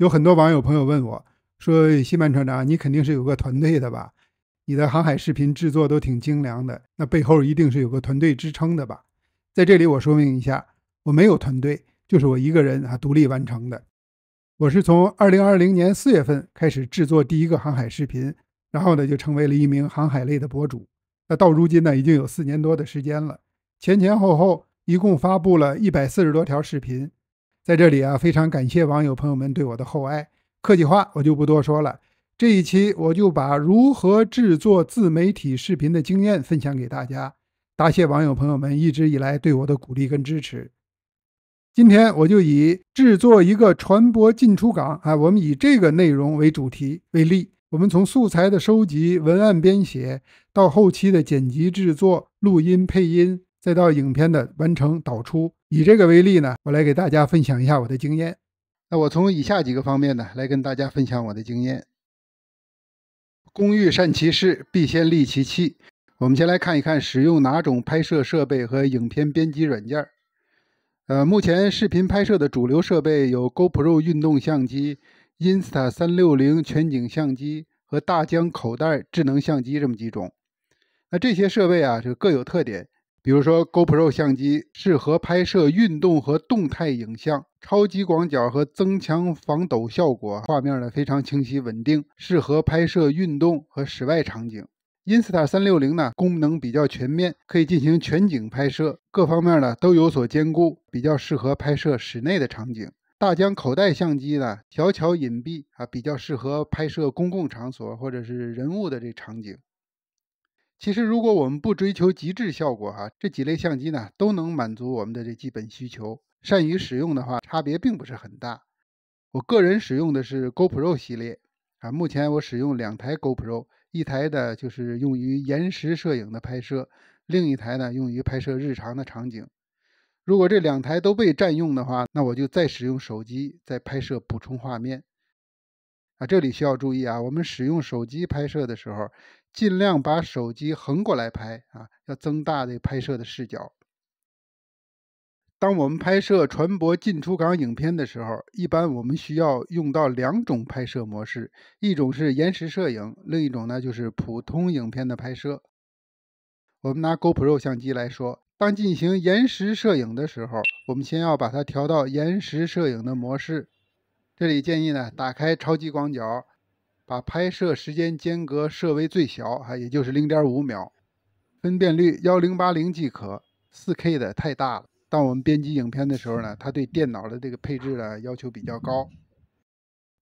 有很多网友朋友问我，说西曼船长，你肯定是有个团队的吧？你的航海视频制作都挺精良的，那背后一定是有个团队支撑的吧？在这里我说明一下，我没有团队，就是我一个人啊，独立完成的。我是从二零二零年四月份开始制作第一个航海视频，然后呢就成为了一名航海类的博主。那到如今呢，已经有四年多的时间了，前前后后一共发布了一百四十多条视频。在这里啊，非常感谢网友朋友们对我的厚爱，客气话我就不多说了。这一期我就把如何制作自媒体视频的经验分享给大家，答谢网友朋友们一直以来对我的鼓励跟支持。今天我就以制作一个船舶进出港啊，我们以这个内容为主题为例，我们从素材的收集、文案编写到后期的剪辑制作、录音配音。再到影片的完成导出，以这个为例呢，我来给大家分享一下我的经验。那我从以下几个方面呢，来跟大家分享我的经验。工欲善其事，必先利其器。我们先来看一看使用哪种拍摄设备和影片编辑软件。呃，目前视频拍摄的主流设备有 GoPro 运动相机、Insta 三六零全景相机和大疆口袋智能相机这么几种。那这些设备啊，就各有特点。比如说，GoPro 相机适合拍摄运动和动态影像，超级广角和增强防抖效果，画面呢非常清晰稳定，适合拍摄运动和室外场景。Insta360 呢，功能比较全面，可以进行全景拍摄，各方面呢都有所兼顾，比较适合拍摄室内的场景。大疆口袋相机呢，小巧隐蔽啊，比较适合拍摄公共场所或者是人物的这场景。其实，如果我们不追求极致效果，哈，这几类相机呢都能满足我们的这基本需求。善于使用的话，差别并不是很大。我个人使用的是 GoPro 系列，啊，目前我使用两台 GoPro，一台的就是用于延时摄影的拍摄，另一台呢用于拍摄日常的场景。如果这两台都被占用的话，那我就再使用手机再拍摄补充画面。啊，这里需要注意啊，我们使用手机拍摄的时候，尽量把手机横过来拍啊，要增大这拍摄的视角。当我们拍摄船舶进出港影片的时候，一般我们需要用到两种拍摄模式，一种是延时摄影，另一种呢就是普通影片的拍摄。我们拿 GoPro 相机来说，当进行延时摄影的时候，我们先要把它调到延时摄影的模式。这里建议呢，打开超级广角，把拍摄时间间隔设为最小，啊，也就是零点五秒，分辨率幺零八零即可，四 K 的太大了。当我们编辑影片的时候呢，它对电脑的这个配置呢要求比较高。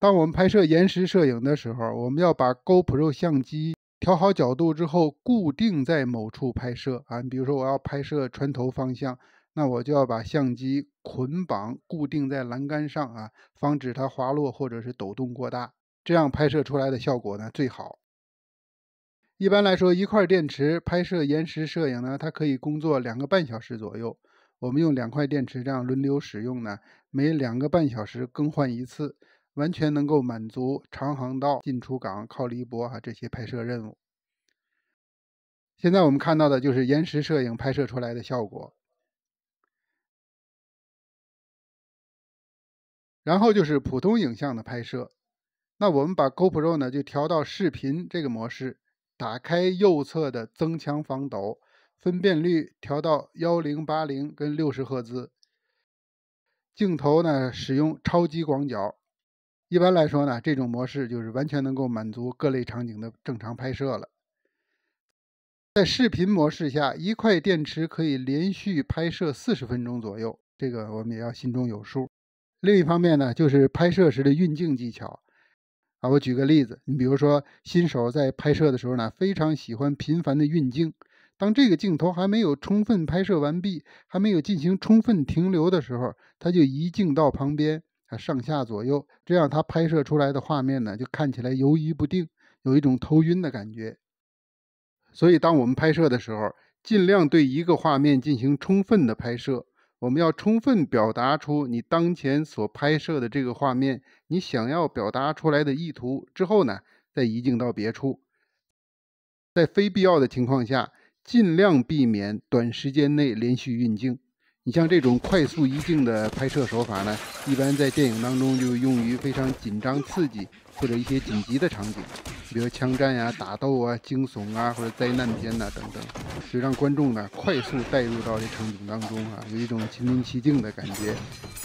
当我们拍摄延时摄影的时候，我们要把 Go Pro 相机调好角度之后固定在某处拍摄啊，比如说我要拍摄船头方向。那我就要把相机捆绑固定在栏杆上啊，防止它滑落或者是抖动过大，这样拍摄出来的效果呢最好。一般来说，一块电池拍摄延时摄影呢，它可以工作两个半小时左右。我们用两块电池这样轮流使用呢，每两个半小时更换一次，完全能够满足长航道、进出港、靠离泊啊这些拍摄任务。现在我们看到的就是延时摄影拍摄出来的效果。然后就是普通影像的拍摄，那我们把 GoPro 呢就调到视频这个模式，打开右侧的增强防抖，分辨率调到幺零八零跟六十赫兹，镜头呢使用超级广角。一般来说呢，这种模式就是完全能够满足各类场景的正常拍摄了。在视频模式下，一块电池可以连续拍摄四十分钟左右，这个我们也要心中有数。另一方面呢，就是拍摄时的运镜技巧啊。我举个例子，你比如说新手在拍摄的时候呢，非常喜欢频繁的运镜。当这个镜头还没有充分拍摄完毕，还没有进行充分停留的时候，他就移镜到旁边，啊，上下左右，这样他拍摄出来的画面呢，就看起来游移不定，有一种头晕的感觉。所以，当我们拍摄的时候，尽量对一个画面进行充分的拍摄。我们要充分表达出你当前所拍摄的这个画面，你想要表达出来的意图之后呢，再移镜到别处。在非必要的情况下，尽量避免短时间内连续运镜。你像这种快速移镜的拍摄手法呢，一般在电影当中就用于非常紧张、刺激或者一些紧急的场景。比如枪战呀、打斗啊、惊悚啊，或者灾难片呐等等，是让观众呢快速带入到这场景当中啊，有一种身临其境的感觉，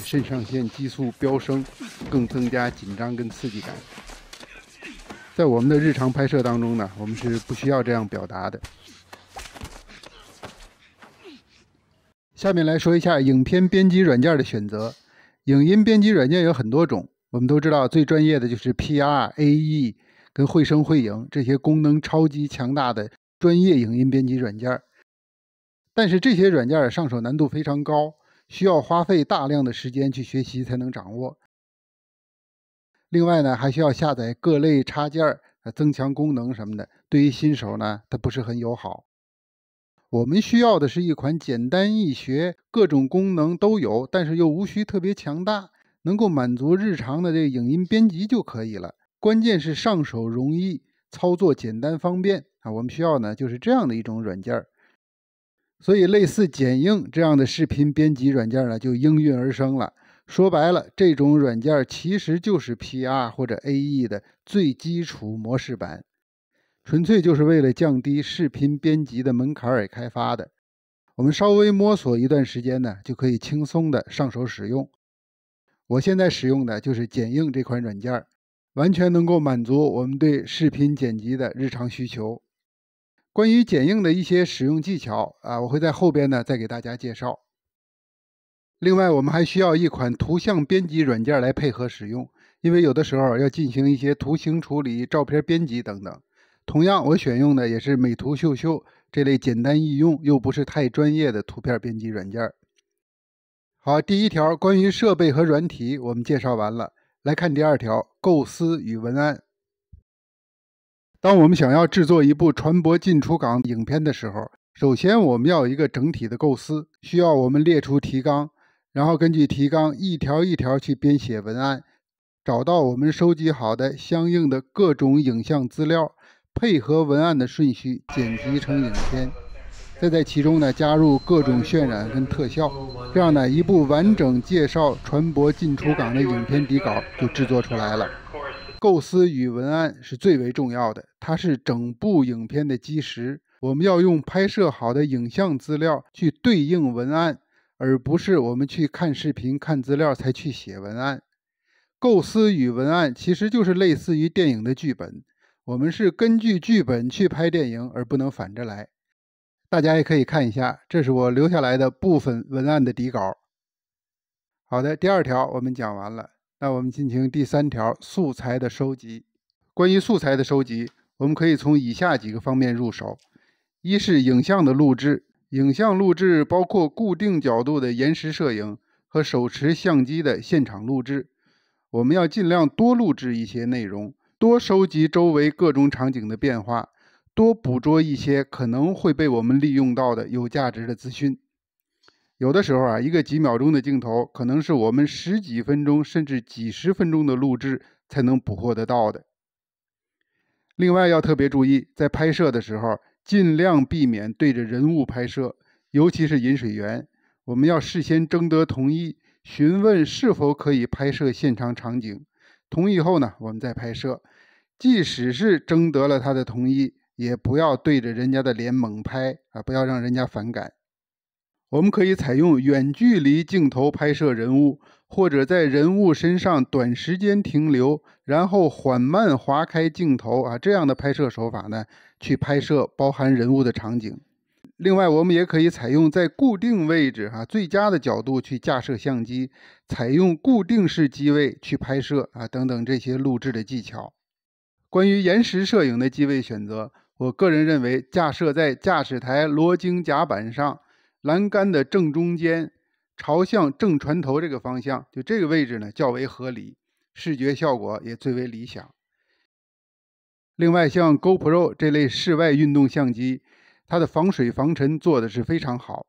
肾上腺激素飙升，更增加紧张跟刺激感。在我们的日常拍摄当中呢，我们是不需要这样表达的。下面来说一下影片编辑软件的选择。影音编辑软件有很多种，我们都知道最专业的就是 PRAE。跟会声会影这些功能超级强大的专业影音编辑软件，但是这些软件上手难度非常高，需要花费大量的时间去学习才能掌握。另外呢，还需要下载各类插件增强功能什么的，对于新手呢它不是很友好。我们需要的是一款简单易学、各种功能都有，但是又无需特别强大，能够满足日常的这影音编辑就可以了。关键是上手容易，操作简单方便啊！我们需要呢就是这样的一种软件儿，所以类似剪映这样的视频编辑软件呢就应运而生了。说白了，这种软件其实就是 PR 或者 AE 的最基础模式版，纯粹就是为了降低视频编辑的门槛而开发的。我们稍微摸索一段时间呢，就可以轻松的上手使用。我现在使用的就是剪映这款软件完全能够满足我们对视频剪辑的日常需求。关于剪映的一些使用技巧啊，我会在后边呢再给大家介绍。另外，我们还需要一款图像编辑软件来配合使用，因为有的时候要进行一些图形处理、照片编辑等等。同样，我选用的也是美图秀秀这类简单易用又不是太专业的图片编辑软件。好，第一条关于设备和软体我们介绍完了。来看第二条，构思与文案。当我们想要制作一部船舶进出港影片的时候，首先我们要有一个整体的构思，需要我们列出提纲，然后根据提纲一条一条去编写文案，找到我们收集好的相应的各种影像资料，配合文案的顺序剪辑成影片。再在其中呢加入各种渲染跟特效，这样呢一部完整介绍船舶进出港的影片底稿就制作出来了。构思与文案是最为重要的，它是整部影片的基石。我们要用拍摄好的影像资料去对应文案，而不是我们去看视频、看资料才去写文案。构思与文案其实就是类似于电影的剧本，我们是根据剧本去拍电影，而不能反着来。大家也可以看一下，这是我留下来的部分文案的底稿。好的，第二条我们讲完了，那我们进行第三条素材的收集。关于素材的收集，我们可以从以下几个方面入手：一是影像的录制，影像录制包括固定角度的延时摄影和手持相机的现场录制。我们要尽量多录制一些内容，多收集周围各种场景的变化。多捕捉一些可能会被我们利用到的有价值的资讯。有的时候啊，一个几秒钟的镜头，可能是我们十几分钟甚至几十分钟的录制才能捕获得到的。另外，要特别注意，在拍摄的时候，尽量避免对着人物拍摄，尤其是饮水员。我们要事先征得同意，询问是否可以拍摄现场场景。同意后呢，我们再拍摄。即使是征得了他的同意，也不要对着人家的脸猛拍啊，不要让人家反感。我们可以采用远距离镜头拍摄人物，或者在人物身上短时间停留，然后缓慢划开镜头啊，这样的拍摄手法呢，去拍摄包含人物的场景。另外，我们也可以采用在固定位置哈，最佳的角度去架设相机，采用固定式机位去拍摄啊，等等这些录制的技巧。关于延时摄影的机位选择。我个人认为架设在驾驶台罗经甲板上栏杆的正中间，朝向正船头这个方向，就这个位置呢较为合理，视觉效果也最为理想。另外，像 GoPro 这类室外运动相机，它的防水防尘做的是非常好，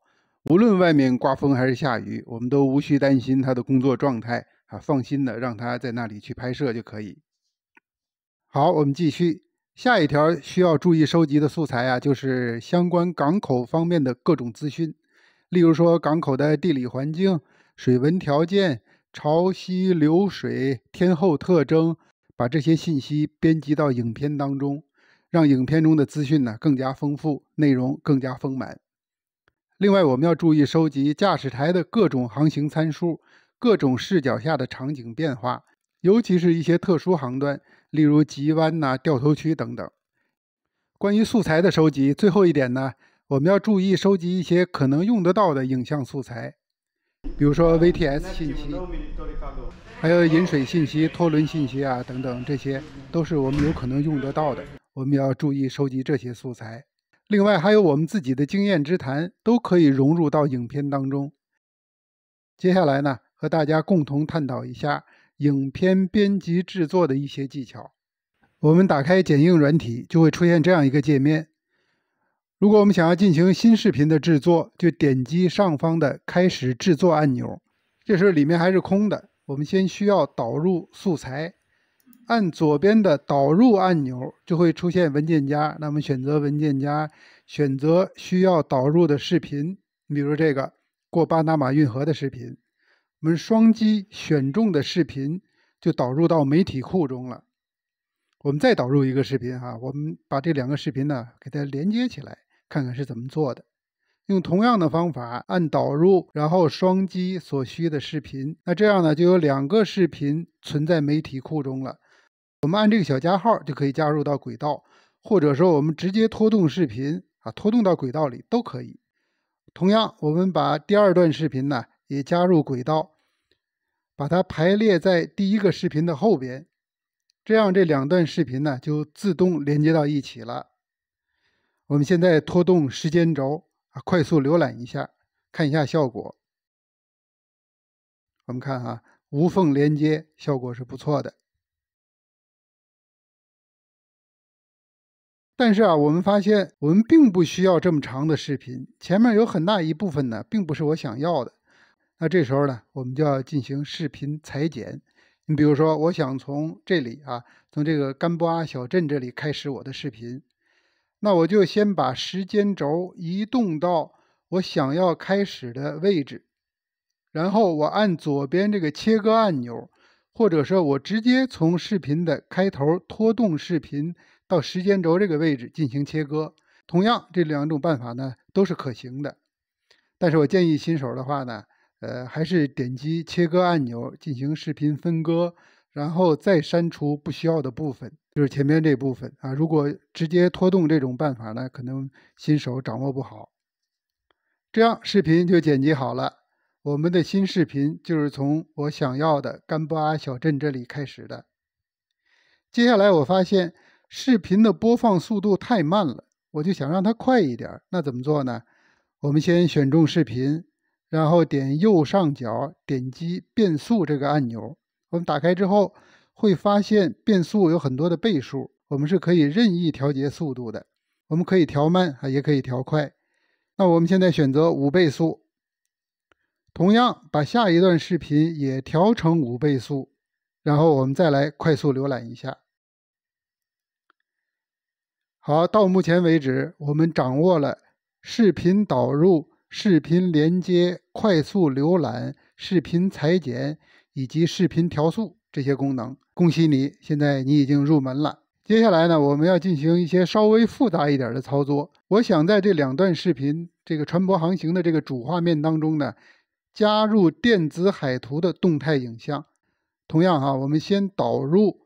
无论外面刮风还是下雨，我们都无需担心它的工作状态，啊，放心的让它在那里去拍摄就可以。好，我们继续。下一条需要注意收集的素材啊，就是相关港口方面的各种资讯，例如说港口的地理环境、水文条件、潮汐流水、天候特征，把这些信息编辑到影片当中，让影片中的资讯呢更加丰富，内容更加丰满。另外，我们要注意收集驾驶台的各种航行参数、各种视角下的场景变化，尤其是一些特殊航段。例如急弯呐、掉头区等等。关于素材的收集，最后一点呢，我们要注意收集一些可能用得到的影像素材，比如说 VTS 信息，还有饮水信息、拖轮信息啊等等，这些都是我们有可能用得到的。我们要注意收集这些素材。另外，还有我们自己的经验之谈，都可以融入到影片当中。接下来呢，和大家共同探讨一下。影片编辑制作的一些技巧，我们打开剪映软体就会出现这样一个界面。如果我们想要进行新视频的制作，就点击上方的“开始制作”按钮。这时候里面还是空的，我们先需要导入素材。按左边的“导入”按钮就会出现文件夹，那么选择文件夹，选择需要导入的视频，比如这个过巴拿马运河的视频。我们双击选中的视频，就导入到媒体库中了。我们再导入一个视频，哈，我们把这两个视频呢给它连接起来，看看是怎么做的。用同样的方法，按导入，然后双击所需的视频，那这样呢就有两个视频存在媒体库中了。我们按这个小加号就可以加入到轨道，或者说我们直接拖动视频啊，拖动到轨道里都可以。同样，我们把第二段视频呢。也加入轨道，把它排列在第一个视频的后边，这样这两段视频呢就自动连接到一起了。我们现在拖动时间轴，啊，快速浏览一下，看一下效果。我们看啊，无缝连接，效果是不错的。但是啊，我们发现我们并不需要这么长的视频，前面有很大一部分呢，并不是我想要的。那这时候呢，我们就要进行视频裁剪。你比如说，我想从这里啊，从这个甘波阿小镇这里开始我的视频，那我就先把时间轴移动到我想要开始的位置，然后我按左边这个切割按钮，或者说我直接从视频的开头拖动视频到时间轴这个位置进行切割。同样，这两种办法呢都是可行的，但是我建议新手的话呢。呃，还是点击切割按钮进行视频分割，然后再删除不需要的部分，就是前面这部分啊。如果直接拖动这种办法呢，可能新手掌握不好。这样视频就剪辑好了，我们的新视频就是从我想要的甘巴阿小镇这里开始的。接下来我发现视频的播放速度太慢了，我就想让它快一点。那怎么做呢？我们先选中视频。然后点右上角，点击变速这个按钮。我们打开之后，会发现变速有很多的倍数，我们是可以任意调节速度的。我们可以调慢啊，也可以调快。那我们现在选择五倍速，同样把下一段视频也调成五倍速，然后我们再来快速浏览一下。好，到目前为止，我们掌握了视频导入。视频连接、快速浏览、视频裁剪以及视频调速这些功能，恭喜你，现在你已经入门了。接下来呢，我们要进行一些稍微复杂一点的操作。我想在这两段视频这个船舶航行的这个主画面当中呢，加入电子海图的动态影像。同样哈，我们先导入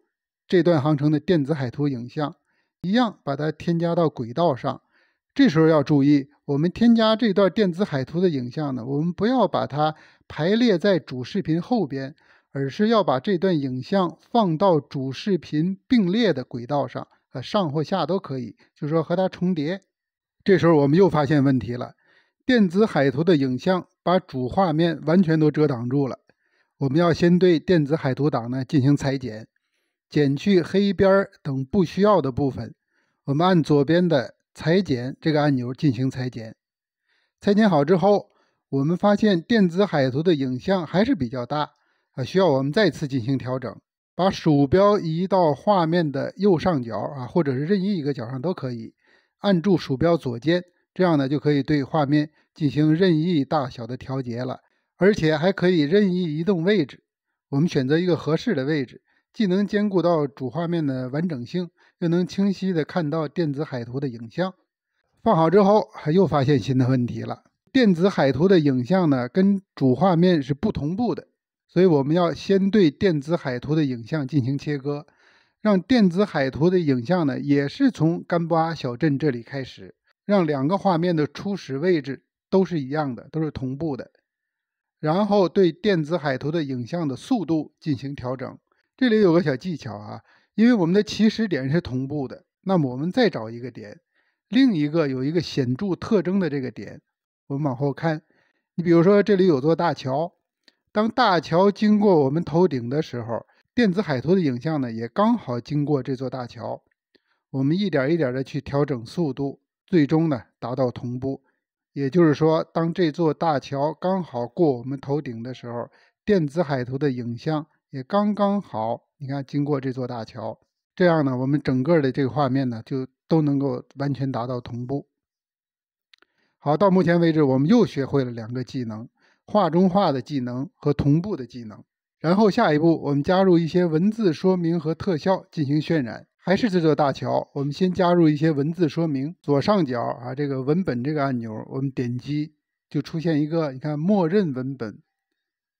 这段航程的电子海图影像，一样把它添加到轨道上。这时候要注意，我们添加这段电子海图的影像呢，我们不要把它排列在主视频后边，而是要把这段影像放到主视频并列的轨道上，呃，上或下都可以，就是说和它重叠。这时候我们又发现问题了，电子海图的影像把主画面完全都遮挡住了。我们要先对电子海图档呢进行裁剪，剪去黑边等不需要的部分。我们按左边的。裁剪这个按钮进行裁剪，裁剪好之后，我们发现电子海图的影像还是比较大啊，需要我们再次进行调整。把鼠标移到画面的右上角啊，或者是任意一个角上都可以，按住鼠标左键，这样呢就可以对画面进行任意大小的调节了，而且还可以任意移动位置。我们选择一个合适的位置，既能兼顾到主画面的完整性。就能清晰地看到电子海图的影像。放好之后，还又发现新的问题了。电子海图的影像呢，跟主画面是不同步的，所以我们要先对电子海图的影像进行切割，让电子海图的影像呢，也是从甘布阿小镇这里开始，让两个画面的初始位置都是一样的，都是同步的。然后对电子海图的影像的速度进行调整。这里有个小技巧啊。因为我们的起始点是同步的，那么我们再找一个点，另一个有一个显著特征的这个点，我们往后看。你比如说，这里有座大桥，当大桥经过我们头顶的时候，电子海图的影像呢也刚好经过这座大桥。我们一点一点的去调整速度，最终呢达到同步。也就是说，当这座大桥刚好过我们头顶的时候，电子海图的影像也刚刚好。你看，经过这座大桥，这样呢，我们整个的这个画面呢，就都能够完全达到同步。好，到目前为止，我们又学会了两个技能：画中画的技能和同步的技能。然后下一步，我们加入一些文字说明和特效进行渲染。还是这座大桥，我们先加入一些文字说明。左上角啊，这个文本这个按钮，我们点击就出现一个，你看，默认文本，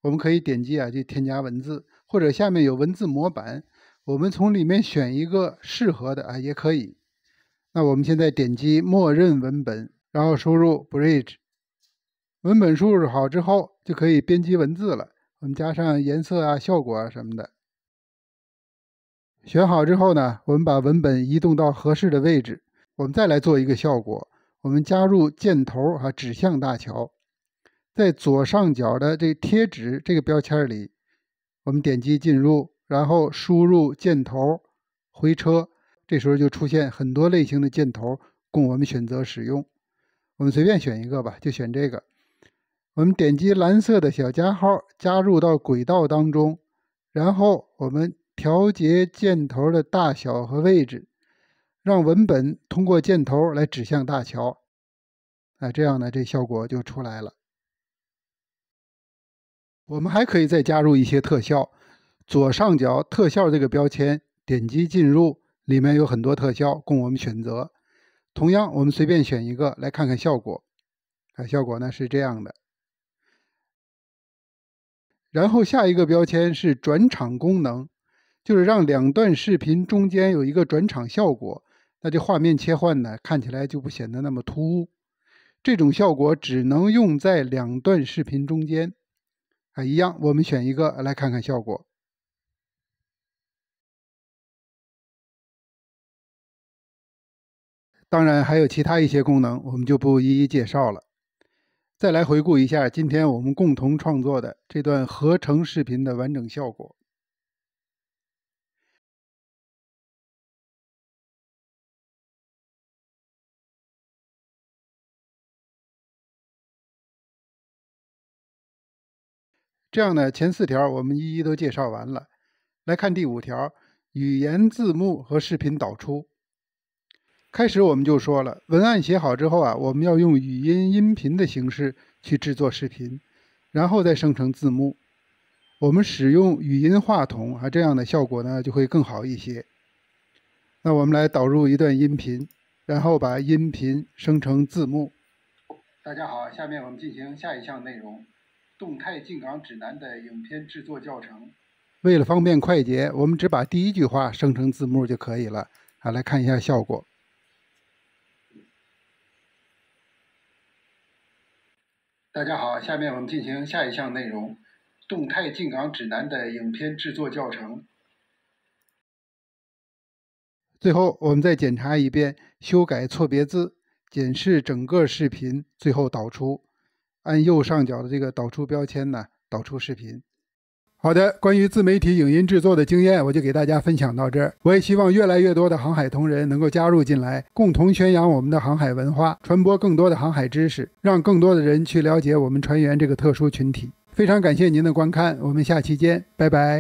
我们可以点击啊，去添加文字。或者下面有文字模板，我们从里面选一个适合的啊，也可以。那我们现在点击默认文本，然后输入 “bridge”。文本输入好之后，就可以编辑文字了。我们加上颜色啊、效果啊什么的。选好之后呢，我们把文本移动到合适的位置。我们再来做一个效果，我们加入箭头和指向大桥。在左上角的这贴纸这个标签里。我们点击进入，然后输入箭头，回车，这时候就出现很多类型的箭头供我们选择使用。我们随便选一个吧，就选这个。我们点击蓝色的小加号加入到轨道当中，然后我们调节箭头的大小和位置，让文本通过箭头来指向大桥。哎，这样呢，这效果就出来了。我们还可以再加入一些特效。左上角“特效”这个标签，点击进入，里面有很多特效供我们选择。同样，我们随便选一个来看看效果。看效果呢是这样的。然后下一个标签是转场功能，就是让两段视频中间有一个转场效果，那这画面切换呢看起来就不显得那么突兀。这种效果只能用在两段视频中间。一样，我们选一个来看看效果。当然，还有其他一些功能，我们就不一一介绍了。再来回顾一下今天我们共同创作的这段合成视频的完整效果。这样呢，前四条我们一一都介绍完了。来看第五条，语言字幕和视频导出。开始我们就说了，文案写好之后啊，我们要用语音音频的形式去制作视频，然后再生成字幕。我们使用语音话筒啊，这样的效果呢就会更好一些。那我们来导入一段音频，然后把音频生成字幕。大家好，下面我们进行下一项内容。动态进港指南的影片制作教程。为了方便快捷，我们只把第一句话生成字幕就可以了。啊，来看一下效果。大家好，下面我们进行下一项内容：动态进港指南的影片制作教程。最后，我们再检查一遍，修改错别字，检视整个视频，最后导出。按右上角的这个导出标签呢，导出视频。好的，关于自媒体影音制作的经验，我就给大家分享到这儿。我也希望越来越多的航海同仁能够加入进来，共同宣扬我们的航海文化，传播更多的航海知识，让更多的人去了解我们船员这个特殊群体。非常感谢您的观看，我们下期见，拜拜。